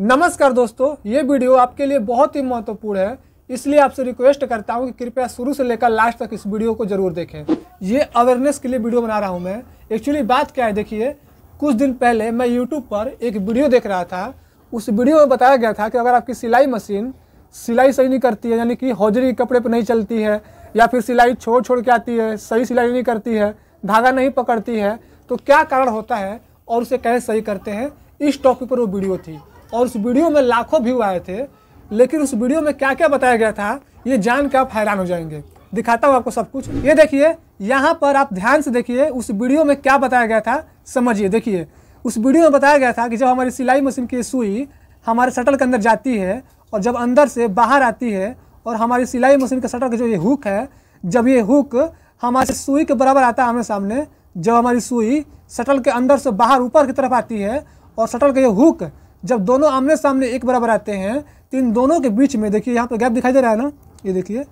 नमस्कार दोस्तों ये वीडियो आपके लिए बहुत ही महत्वपूर्ण है इसलिए आपसे रिक्वेस्ट करता हूँ कि कृपया शुरू से लेकर लास्ट तक इस वीडियो को जरूर देखें ये अवेयरनेस के लिए वीडियो बना रहा हूँ मैं एक्चुअली बात क्या है देखिए कुछ दिन पहले मैं यूट्यूब पर एक वीडियो देख रहा था उस वीडियो में बताया गया था कि अगर आपकी सिलाई मशीन सिलाई सही नहीं करती है यानी कि हौजरी कपड़े पर नहीं चलती है या फिर सिलाई छोड़ छोड़ के आती है सही सिलाई नहीं करती है धागा नहीं पकड़ती है तो क्या कारण होता है और उसे कैसे सही करते हैं इस टॉपिक पर वो वीडियो थी और उस वीडियो में लाखों व्यू आए थे लेकिन उस वीडियो में क्या क्या बताया गया था ये जान के आप हैरान हो जाएंगे दिखाता हूँ आपको सब कुछ ये देखिए यहाँ पर आप ध्यान से देखिए उस वीडियो में क्या बताया गया था समझिए देखिए उस वीडियो में बताया गया था कि जब हमारी सिलाई मशीन की सुई हमारे शटल के अंदर जाती है और जब अंदर से बाहर आती है और हमारी सिलाई मशीन का शटल का जो ये हुक है जब ये हुक हमारे सुई के बराबर आता है हमें सामने जब हमारी सुई शटल के अंदर से बाहर ऊपर की तरफ आती है और शटल का ये हुक जब दोनों आमने सामने एक बराबर आते हैं तो इन दोनों के बीच में देखिए यहाँ पर तो गैप दिखाई दे रहा है ना ये देखिए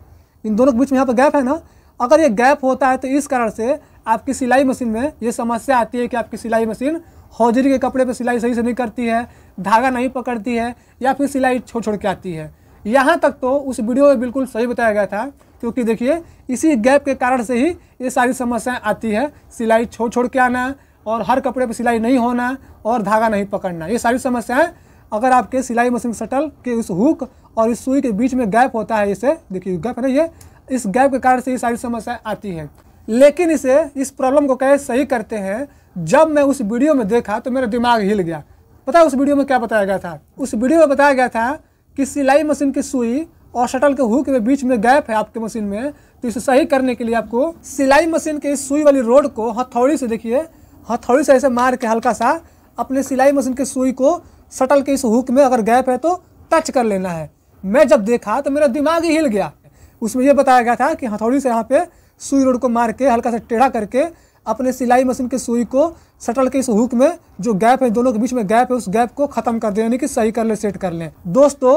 इन दोनों के बीच में यहाँ पर तो गैप है ना अगर ये गैप होता है तो इस कारण से आपकी सिलाई मशीन में ये समस्या आती है कि आपकी सिलाई मशीन हौजरी के कपड़े पर सिलाई सही से नहीं करती है धागा नहीं पकड़ती है या फिर सिलाई छोड़ छोड़ के आती है यहाँ तक तो उस वीडियो में बिल्कुल सही बताया गया था क्योंकि देखिए इसी गैप के कारण से ही ये सारी समस्याएं आती है सिलाई छोड़ छोड़ के आना और हर कपड़े पर सिलाई नहीं होना और धागा नहीं पकड़ना ये सारी समस्याएं अगर आपके सिलाई मशीन शटल के उस हुक और इस सुई के बीच में गैप होता है इसे देखिए गैप है ये इस गैप के कारण से ये सारी समस्याएं आती हैं लेकिन इसे इस प्रॉब्लम को कैसे सही करते हैं जब मैं उस वीडियो में देखा तो मेरा दिमाग हिल गया पता है उस वीडियो में क्या बताया गया था उस वीडियो में बताया गया था कि सिलाई मशीन की सुई और शटल के हुक के बीच में गैप है आपके मशीन में तो इसे सही करने के लिए आपको सिलाई मशीन के इस सुई वाली रोड को हथौड़ी से देखिए हथौड़ी हाँ, से ऐसे मार के हल्का सा अपने सिलाई मशीन के सुई को सटल के इस हुक में अगर गैप है तो टच कर लेना है मैं जब देखा तो मेरा दिमाग ही हिल गया उसमें यह बताया गया था कि हथौड़ी हाँ, से यहाँ पे सुई रोड को मार के हल्का सा टेढ़ा करके अपने सिलाई मशीन की सुई को सटल के इस हुक में जो गैप है दोनों के बीच में गैप है उस गैप को खत्म कर दें यानी कि सही कर ले सेट कर लें दोस्तों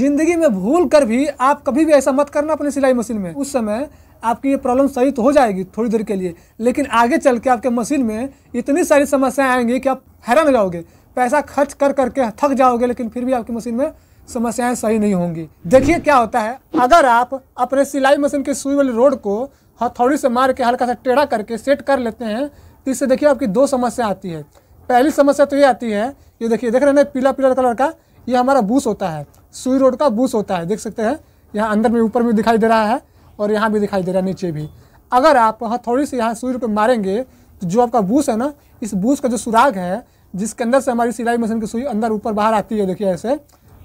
जिंदगी में भूल कर भी आप कभी भी ऐसा मत करना अपने सिलाई मशीन में उस समय आपकी ये प्रॉब्लम सही तो हो जाएगी थोड़ी देर के लिए लेकिन आगे चल के आपके मशीन में इतनी सारी समस्याएं आएंगी कि आप हैरान हो जाओगे पैसा खर्च कर करके थक जाओगे लेकिन फिर भी आपकी मशीन में समस्याएं सही नहीं होंगी देखिए क्या होता है अगर आप अपने सिलाई मशीन के सुई वाले रोड को हथौड़ी हाँ, से मार के हल्का सा टेढ़ा करके सेट कर लेते हैं तो इससे देखिए आपकी दो समस्या आती है पहली समस्या तो ये आती है ये देखिए देख रहे हैं पीला पीला कलर का ये हमारा बूस होता है सुई रोड का बूस होता है देख सकते हैं यहाँ अंदर में ऊपर में दिखाई दे रहा है और यहाँ भी दिखाई दे रहा है नीचे भी अगर आप हथौड़ी हाँ, से यहाँ सुई रोड पर मारेंगे तो जो आपका बूस है ना इस बूस का जो सुराग है जिसके अंदर से हमारी सिलाई मशीन की सुई अंदर ऊपर बाहर आती है देखिए ऐसे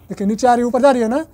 देखिए नीचे आ रही है ऊपर जा रही है ना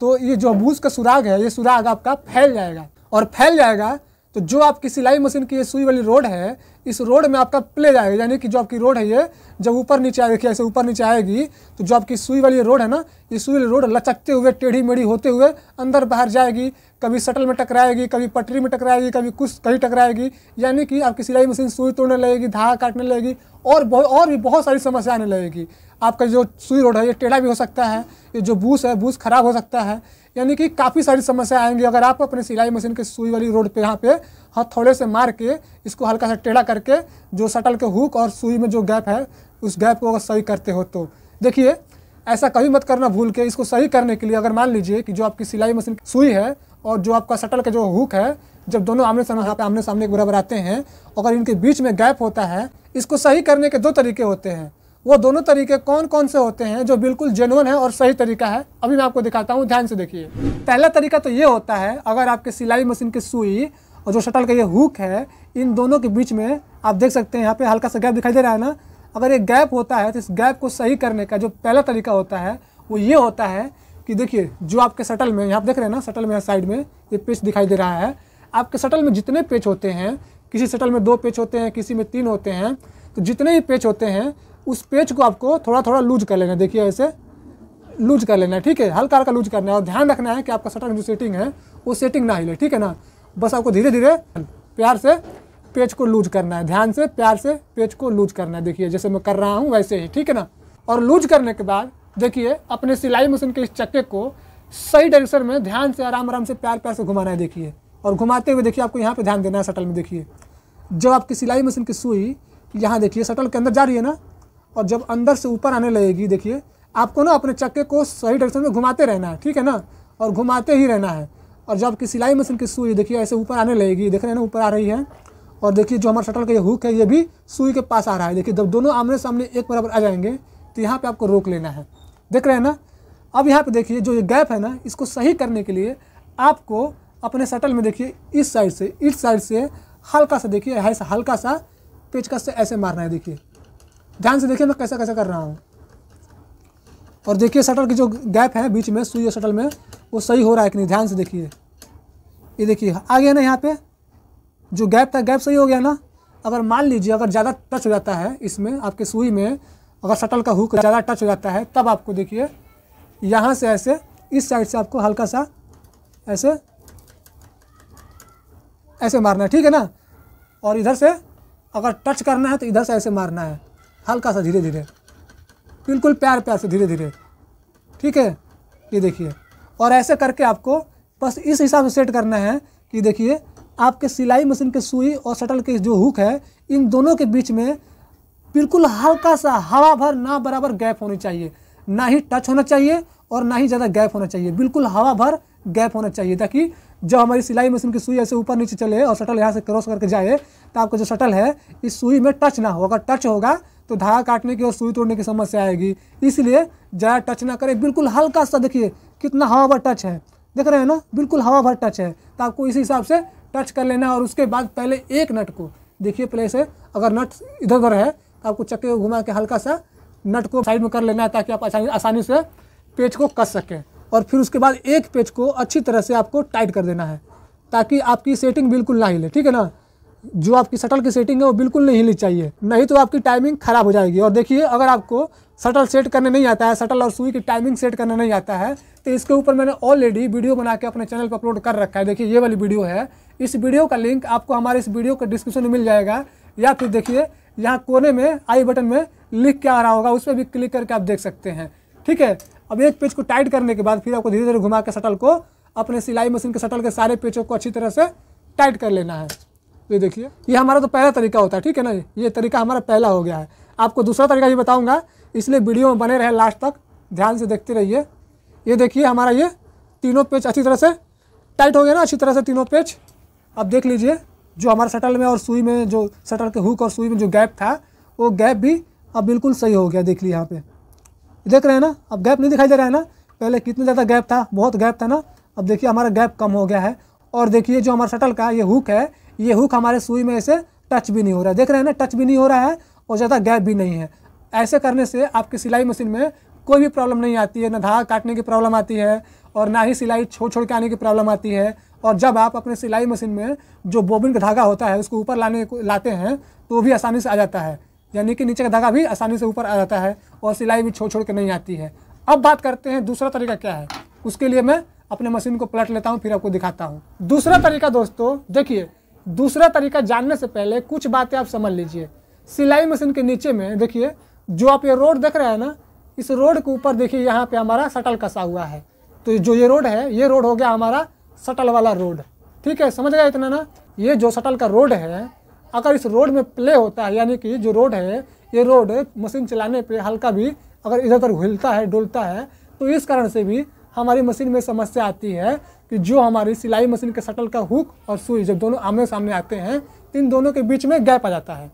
तो ये जो बूस का सुराग है ये सुराग आपका फैल जाएगा और फैल जाएगा तो जो आपकी सिलाई मशीन की ये सुई वाली रोड है इस रोड में आपका प्ले जाएगा यानी कि जो आपकी रोड है ये जब ऊपर नीचे आएगी ऐसे ऊपर नीचे आएगी तो जो आपकी सुई वाली रोड है ना ये सुई वाली रोड लचकते हुए टेढ़ी मेढ़ी होते हुए अंदर बाहर जाएगी कभी शटल में टकराएगी कभी पटरी में टकराएगी कभी कुछ कहीं टकराएगी यानी कि आपकी सिलाई मशीन सुई तोड़ने लगेगी धागा काटने लगेगी और बहुत और भी बहुत सारी समस्या आने लगेगी आपका जो सुई रोड है ये टेढ़ा भी हो सकता है ये जो बूस है बूस खराब हो सकता है यानी कि काफ़ी सारी समस्या आएंगी अगर आप अपने सिलाई मशीन के सुई वाली रोड पे यहाँ पे हथौड़े से मार के इसको हल्का सा टेढ़ा करके जो शटल के हुक और सुई में जो गैप है उस गैप को अगर सही करते हो तो देखिए ऐसा कभी मत करना भूल के इसको सही करने के लिए अगर मान लीजिए कि जो आपकी सिलाई मशीन की सुई है और जो आपका शटल का जो हुक है जब दोनों आमने सामने आमने सामने बराबर आते हैं अगर इनके बीच में गैप होता है इसको सही करने के दो तरीके होते हैं वो दोनों तरीके कौन कौन से होते हैं जो बिल्कुल जेनवन है और सही तरीका है अभी मैं आपको दिखाता हूँ ध्यान से देखिए पहला तरीका तो ये होता है अगर आपके सिलाई मशीन की सुई और जो शटल का ये हुक है इन दोनों के बीच में आप देख सकते हैं यहाँ पे हल्का सा गैप दिखाई दे रहा है ना अगर ये गैप होता है तो इस गैप को सही करने का जो पहला तरीका होता है वो ये होता है कि देखिए जो आपके शटल में यहाँ देख रहे हैं ना सटल में साइड में ये पेच दिखाई दे रहा है आपके शटल में जितने पेच होते हैं किसी शटल में दो पेच होते हैं किसी में तीन होते हैं तो जितने भी पेच होते हैं उस पेज को आपको थोड़ा थोड़ा लूज कर लेना देखिए ऐसे लूज कर लेना है ठीक है हल्का हल्का लूज करना है और ध्यान रखना है कि आपका शटर जो सेटिंग है वो सेटिंग ना हिले ठीक है ना बस आपको धीरे धीरे प्यार से पेज को लूज करना है ध्यान से प्यार से पेज को लूज करना है देखिए जैसे मैं कर रहा हूँ वैसे ही ठीक है ना और लूज करने के बाद देखिए अपने सिलाई मशीन के इस चक्के को सही डायरेक्शन में ध्यान से आराम आराम से प्यार प्यार से घुमाना है देखिए और घुमाते हुए देखिए आपको यहाँ पे ध्यान देना है शटल में देखिए जब आपकी सिलाई मशीन की सुई यहाँ देखिए शटल के अंदर जा रही है ना और जब अंदर से ऊपर आने लगेगी देखिए आपको ना अपने चक्के को सही डायरेक्शन में घुमाते रहना है ठीक है ना और घुमाते ही रहना है और जब आपकी सिलाई मशीन की सुई देखिए ऐसे ऊपर आने लगेगी देख रहे हैं ना ऊपर आ रही है और देखिए जो हमारा शटल का ये हुक है ये भी सुई के पास आ रहा है देखिए जब दोनों आमने सामने एक बराबर आ जाएंगे तो यहाँ पर आपको रोक लेना है देख रहे हैं ना अब यहाँ पर देखिए जो ये गैप है ना इसको सही करने के लिए आपको अपने शटल में देखिए इस साइड से इस साइड से हल्का सा देखिए ऐसा हल्का सा पेचकस से ऐसे मारना है देखिए ध्यान से देखिए मैं कैसा कैसा कर रहा हूँ और देखिए शटल की जो गैप है बीच में सुई और शटल में वो सही हो रहा है कि नहीं ध्यान से देखिए ये देखिए आ गया ना यहाँ पे जो गैप था गैप सही हो गया ना अगर मान लीजिए अगर ज़्यादा टच हो जाता है इसमें आपके सुई में अगर शटल का हुक ज़्यादा टच हो जाता है तब आपको देखिए यहाँ से ऐसे इस साइड से आपको हल्का सा ऐसे ऐसे मारना है ठीक है ना और इधर से अगर टच करना है तो इधर से ऐसे मारना है हल्का सा धीरे धीरे बिल्कुल प्यार प्यार से धीरे धीरे ठीक है ये देखिए और ऐसे करके आपको बस इस हिसाब से सेट करना है कि देखिए आपके सिलाई मशीन के सुई और शटल के जो हुक है इन दोनों के बीच में बिल्कुल हल्का सा हवा भर ना बराबर गैप होनी चाहिए ना ही टच होना चाहिए और ना ही ज़्यादा गैप होना चाहिए बिल्कुल हवा भर गैप होना चाहिए ताकि जब हमारी सिलाई मशीन की सुई ऐसे ऊपर नीचे चले और शटल यहाँ से क्रॉस करके जाए तो आपका जो शटल है इस सुई में टच ना हो अगर टच होगा तो धागा काटने की और सुई तोड़ने की समस्या आएगी इसलिए ज़्यादा टच ना करें बिल्कुल हल्का सा देखिए कितना हवा भर टच है देख रहे हैं ना बिल्कुल हवा भर टच है तो आपको इसी हिसाब से टच कर लेना और उसके बाद पहले एक नट को देखिए पहले से अगर नट इधर उधर है तो आपको चक्के को घुमा के हल्का सा नट को साइड में कर लेना है ताकि आप आसानी आसानी से पेज को कस सकें और फिर उसके बाद एक पेज को अच्छी तरह से आपको टाइट कर देना है ताकि आपकी सेटिंग बिल्कुल ना हिले ठीक है ना जो आपकी शटल की सेटिंग है वो बिल्कुल नहीं हिलनी चाहिए नहीं तो आपकी टाइमिंग खराब हो जाएगी और देखिए अगर आपको शटल सेट करने नहीं आता है शटल और सुई की टाइमिंग सेट करने नहीं आता है तो इसके ऊपर मैंने ऑलरेडी वीडियो बना के अपने चैनल पर अपलोड कर रखा है देखिए ये वाली वीडियो है इस वीडियो का लिंक आपको हमारे इस वीडियो के डिस्क्रिप्शन में मिल जाएगा या फिर देखिए यहाँ कोने में आई बटन में लिख के आ रहा होगा उस पर भी क्लिक करके आप देख सकते हैं ठीक है अब एक पेज को टाइट करने के बाद फिर आपको धीरे धीरे घुमा के शटल को अपने सिलाई मशीन के शटल के सारे पेजों को अच्छी तरह से टाइट कर लेना है ये देखिए ये हमारा तो पहला तरीका होता है ठीक है ना ये तरीका हमारा पहला हो गया है आपको दूसरा तरीका भी बताऊँगा इसलिए वीडियो में बने रहे लास्ट तक ध्यान से देखते रहिए ये देखिए हमारा ये तीनों पेज अच्छी तरह से टाइट हो गया ना अच्छी तरह से तीनों पेज अब देख लीजिए जो हमारे शटल में और सुई में जो शटल के हुक और सुई में जो गैप था वो गैप भी अब बिल्कुल सही हो गया देख लिए यहाँ पे देख रहे हैं ना अब गैप नहीं दिखाई दे रहा है ना पहले कितना ज़्यादा गैप था बहुत गैप था ना अब देखिए हमारा गैप कम हो गया है और देखिए जो हमारा शटल का ये हुक है ये हुक हमारे सुई में ऐसे टच भी नहीं हो रहा है देख रहे हैं ना टच भी नहीं हो रहा है और ज़्यादा गैप भी नहीं है ऐसे करने से आपकी सिलाई मशीन में कोई भी प्रॉब्लम नहीं आती है ना धागा काटने की प्रॉब्लम आती है और ना ही सिलाई छोड़ छोड़ के आने की प्रॉब्लम आती है और जब आप अपने सिलाई मशीन में जो बोबिन का धागा होता है उसको ऊपर लाने को लाते हैं तो वो भी आसानी से आ जाता है यानी कि नीचे का धागा भी आसानी से ऊपर आ जाता है और सिलाई भी छोड़ छोड़ के नहीं आती है अब बात करते हैं दूसरा तरीका क्या है उसके लिए मैं अपने मशीन को पलट लेता हूँ फिर आपको दिखाता हूँ दूसरा तरीका दोस्तों देखिए दूसरा तरीका जानने से पहले कुछ बातें आप समझ लीजिए सिलाई मशीन के नीचे में देखिए जो आप ये रोड देख रहे हैं ना इस रोड के ऊपर देखिए यहाँ पे हमारा सटल कसा हुआ है तो जो ये रोड है ये रोड हो गया हमारा सटल वाला रोड ठीक है समझ गया इतना ना ये जो सटल का रोड है अगर इस रोड में प्ले होता है यानी कि जो रोड है ये रोड मशीन चलाने पे हल्का भी अगर इधर उधर हिलता है डुलता है तो इस कारण से भी हमारी मशीन में समस्या आती है कि जो हमारी सिलाई मशीन के शटल का हुक और सुई जब दोनों आमने सामने आते हैं इन दोनों के बीच में गैप आ जाता है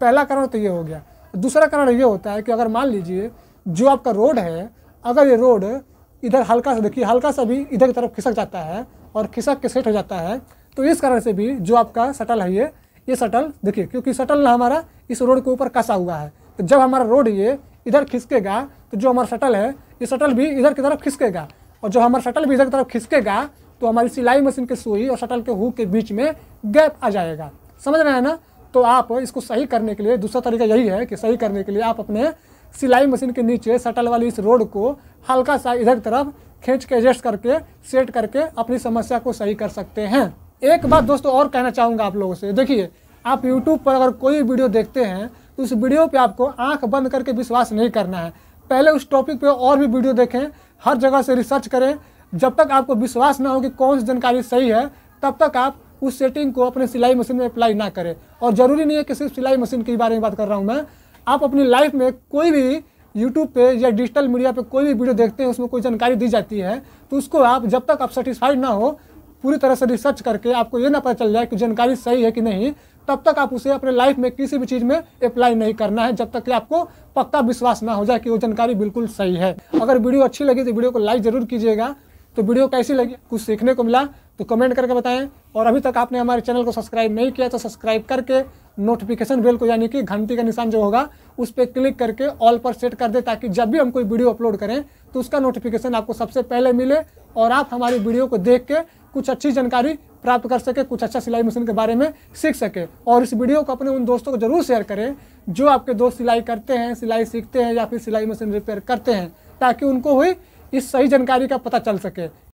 पहला कारण तो ये हो गया दूसरा कारण ये होता है कि अगर मान लीजिए जो आपका रोड है अगर ये रोड इधर हल्का सा देखिए हल्का सा भी इधर की तरफ खिसक जाता है और खिसक के सेट हो जाता है तो इस कारण से भी जो आपका शटल है ये ये शटल देखिए क्योंकि शटल ना हमारा इस रोड के ऊपर कसा हुआ है तो जब हमारा रोड ये इधर खिसकेगा तो जो हमारा शटल है ये शटल भी इधर की तरफ खिसकेगा और जो हमारा शटल भी इधर की तरफ खिसकेगा तो हमारी सिलाई मशीन के सुई और शटल के हु के बीच में गैप आ जाएगा समझ रहे हैं ना तो आप इसको सही करने के लिए दूसरा तरीका यही है कि सही करने के लिए आप अपने सिलाई मशीन के नीचे शटल वाली इस रोड को हल्का सा इधर तरफ खींच के एडजस्ट करके सेट करके अपनी समस्या को सही कर सकते हैं एक बात दोस्तों और कहना चाहूँगा आप लोगों से देखिए आप यूट्यूब पर अगर कोई वीडियो देखते हैं तो उस वीडियो पे आपको आंख बंद करके विश्वास नहीं करना है पहले उस टॉपिक पे और भी वीडियो देखें हर जगह से रिसर्च करें जब तक आपको विश्वास ना हो कि कौन सी जानकारी सही है तब तक आप उस सेटिंग को अपने सिलाई मशीन में अप्लाई ना करें और ज़रूरी नहीं है कि सिर्फ सिलाई मशीन के बारे में बात कर रहा हूँ मैं आप अपनी लाइफ में कोई भी यूट्यूब पे या डिजिटल मीडिया पे कोई भी वीडियो देखते हैं उसमें कोई जानकारी दी जाती है तो उसको आप जब तक आप सेटिस्फाइड ना हो पूरी तरह से रिसर्च करके आपको ये ना पता चल जाए कि जानकारी सही है कि नहीं तब तक आप उसे अपने लाइफ में किसी भी चीज़ में अप्लाई नहीं करना है जब तक कि आपको पक्का विश्वास ना हो जाए कि वो जानकारी बिल्कुल सही है अगर वीडियो अच्छी लगी तो वीडियो को लाइक जरूर कीजिएगा तो वीडियो कैसी लगी कुछ सीखने को मिला तो कमेंट करके बताएं और अभी तक आपने हमारे चैनल को सब्सक्राइब नहीं किया तो सब्सक्राइब करके नोटिफिकेशन बेल को यानी कि घंटी का निशान जो होगा उस पर क्लिक करके ऑल पर सेट कर दे ताकि जब भी हम कोई वीडियो अपलोड करें तो उसका नोटिफिकेशन आपको सबसे पहले मिले और आप हमारी वीडियो को देख के कुछ अच्छी जानकारी प्राप्त कर सके कुछ अच्छा सिलाई मशीन के बारे में सीख सके और इस वीडियो को अपने उन दोस्तों को जरूर शेयर करें जो आपके दोस्त सिलाई करते हैं सिलाई सीखते हैं या फिर सिलाई मशीन रिपेयर करते हैं ताकि उनको हुई इस सही जानकारी का पता चल सके